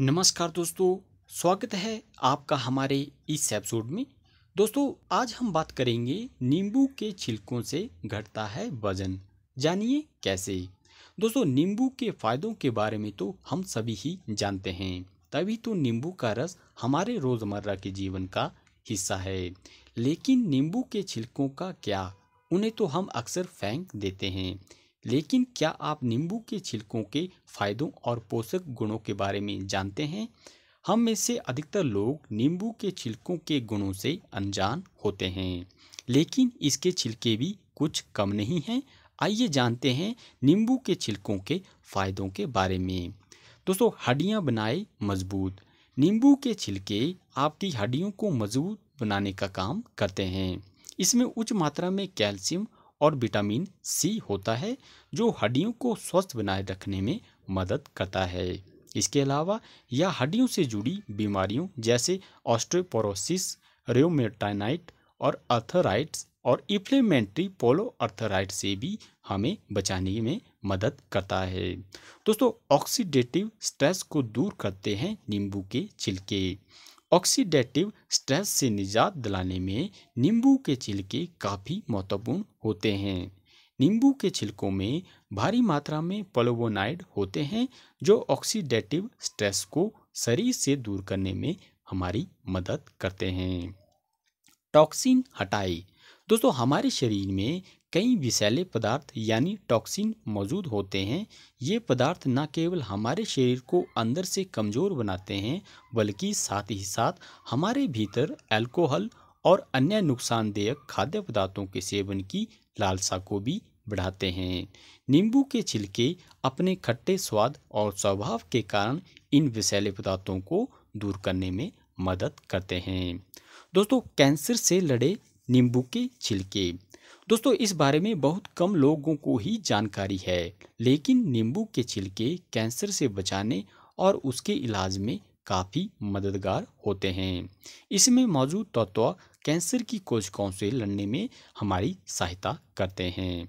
नमस्कार दोस्तों स्वागत है आपका हमारे इस एपिसोड में दोस्तों आज हम बात करेंगे नींबू के छिलकों से घटता है वजन जानिए कैसे दोस्तों नींबू के फायदों के बारे में तो हम सभी ही जानते हैं तभी तो नींबू का रस हमारे रोज़मर्रा के जीवन का हिस्सा है लेकिन नींबू के छिलकों का क्या उन्हें तो हम अक्सर फेंक देते हैं लेकिन क्या आप नींबू के छिलकों के फायदों और पोषक गुणों के बारे में जानते हैं हम में से अधिकतर लोग नींबू के छिलकों के गुणों से अनजान होते हैं लेकिन इसके छिलके भी कुछ कम नहीं हैं आइए जानते हैं नींबू के छिलकों के फायदों के बारे में दोस्तों हड्डियाँ बनाए मजबूत नींबू के छिलके आपकी हड्डियों को मजबूत बनाने का काम करते हैं इसमें उच्च मात्रा में कैल्शियम और विटामिन सी होता है जो हड्डियों को स्वस्थ बनाए रखने में मदद करता है इसके अलावा यह हड्डियों से जुड़ी बीमारियों जैसे ऑस्ट्रोपोरोसिस रेमोटाइनाइट और अर्थराइट्स और इप्लीमेंट्री पोलो अर्थराइट से भी हमें बचाने में मदद करता है दोस्तों ऑक्सीडेटिव स्ट्रेस को दूर करते हैं नींबू के छिलके ऑक्सीडेटिव स्ट्रेस से निजात दिलाने में नींबू के छिलके काफ़ी महत्वपूर्ण होते हैं नींबू के छिलकों में भारी मात्रा में पलोवोनाइड होते हैं जो ऑक्सीडेटिव स्ट्रेस को शरीर से दूर करने में हमारी मदद करते हैं टॉक्सिन हटाई दोस्तों हमारे शरीर में कई विषैले पदार्थ यानी टॉक्सिन मौजूद होते हैं ये पदार्थ न केवल हमारे शरीर को अंदर से कमज़ोर बनाते हैं बल्कि साथ ही साथ हमारे भीतर अल्कोहल और अन्य नुकसानदेह खाद्य पदार्थों के सेवन की लालसा को भी बढ़ाते हैं नींबू के छिलके अपने खट्टे स्वाद और स्वभाव के कारण इन विषैले पदार्थों को दूर करने में मदद करते हैं दोस्तों कैंसर से लड़े नींबू के छिलके दोस्तों इस बारे में बहुत कम लोगों को ही जानकारी है लेकिन नींबू के छिलके कैंसर से बचाने और उसके इलाज में काफ़ी मददगार होते हैं इसमें मौजूद तत्व कैंसर की कोशिकाओं से लड़ने में हमारी सहायता करते हैं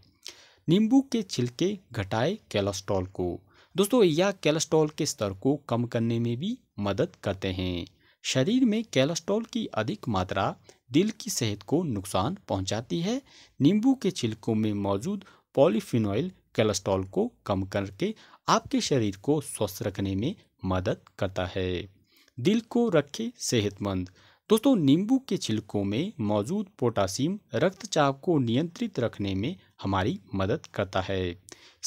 नींबू के छिलके घटाए कैलेस्ट्रॉल को दोस्तों यह कैलेस्ट्रॉल के स्तर को कम करने में भी मदद करते हैं शरीर में कैलेस्ट्रॉल की अधिक मात्रा दिल की सेहत को नुकसान पहुंचाती है नींबू के छिलकों में मौजूद पॉलीफिनॉइल कैलेस्ट्रॉल को कम करके आपके शरीर को स्वस्थ रखने में मदद करता है दिल को रखे सेहतमंद दोस्तों नींबू के छिलकों में मौजूद पोटासियम रक्तचाप को नियंत्रित रखने में हमारी मदद करता है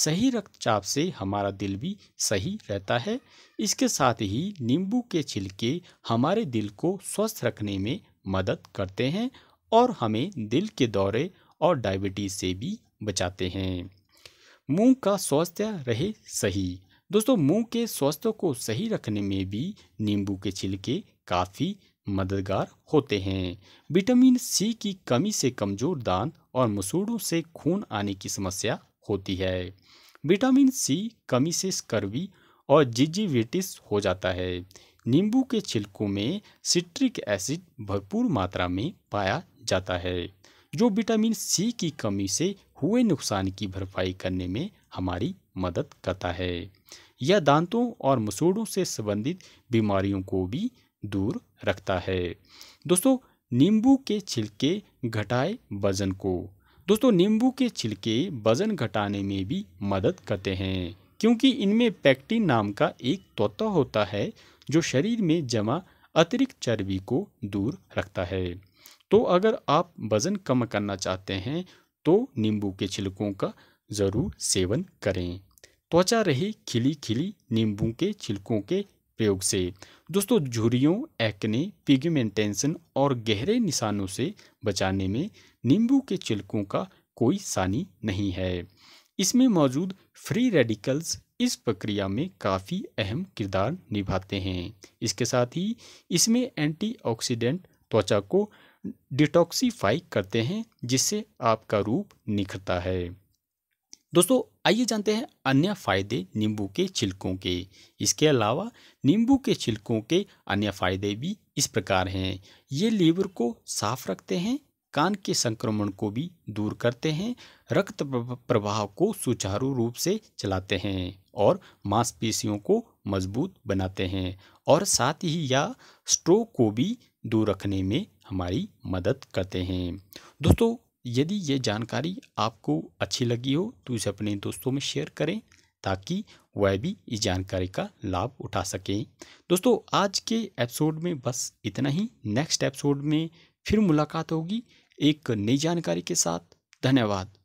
सही रक्तचाप से हमारा दिल भी सही रहता है इसके साथ ही नींबू के छिलके हमारे दिल को स्वस्थ रखने में मदद करते हैं और हमें दिल के दौरे और डायबिटीज से भी बचाते हैं मुंह का स्वास्थ्य रहे सही दोस्तों मुंह के स्वास्थ्य को सही रखने में भी नींबू के छिलके काफ़ी मददगार होते हैं विटामिन सी की कमी से कमज़ोर दांत और मसूड़ों से खून आने की समस्या होती है विटामिन सी कमी से स्कर्वी और जिजीविटिस हो जाता है नींबू के छिलकों में सिट्रिक एसिड भरपूर मात्रा में पाया जाता है जो विटामिन सी की कमी से हुए नुकसान की भरपाई करने में हमारी मदद करता है यह दांतों और मसूड़ों से संबंधित बीमारियों को भी दूर रखता है दोस्तों नींबू के छिलके घटाए वजन को दोस्तों नींबू के छिलके वजन घटाने में भी मदद करते हैं क्योंकि इनमें पैक्टिन नाम का एक तत्व होता है जो शरीर में जमा अतिरिक्त चर्बी को दूर रखता है तो अगर आप वज़न कम करना चाहते हैं तो नींबू के छिलकों का ज़रूर सेवन करें त्वचा रही खिली खिली नींबू के छिलकों के प्रयोग से दोस्तों झुरियों एक्ने पिगमेंटेंशन और गहरे निशानों से बचाने में नींबू के छिलकों का कोई सानी नहीं है इसमें मौजूद फ्री रेडिकल्स इस प्रक्रिया में काफ़ी अहम किरदार निभाते हैं इसके साथ ही इसमें एंटीऑक्सीडेंट त्वचा को डिटॉक्सीफाई करते हैं जिससे आपका रूप निखरता है दोस्तों आइए जानते हैं अन्य फायदे नींबू के छिलकों के इसके अलावा नींबू के छिलकों के अन्य फायदे भी इस प्रकार हैं ये लीवर को साफ रखते हैं कान के संक्रमण को भी दूर करते हैं रक्त प्रवाह को सुचारू रूप से चलाते हैं और मांसपेशियों को मजबूत बनाते हैं और साथ ही या स्ट्रोक को भी दूर रखने में हमारी मदद करते हैं दोस्तों यदि ये जानकारी आपको अच्छी लगी हो तो इसे अपने दोस्तों में शेयर करें ताकि वह भी इस जानकारी का लाभ उठा सकें दोस्तों आज के एपिसोड में बस इतना ही नेक्स्ट एपिसोड में फिर मुलाकात होगी एक नई जानकारी के साथ धन्यवाद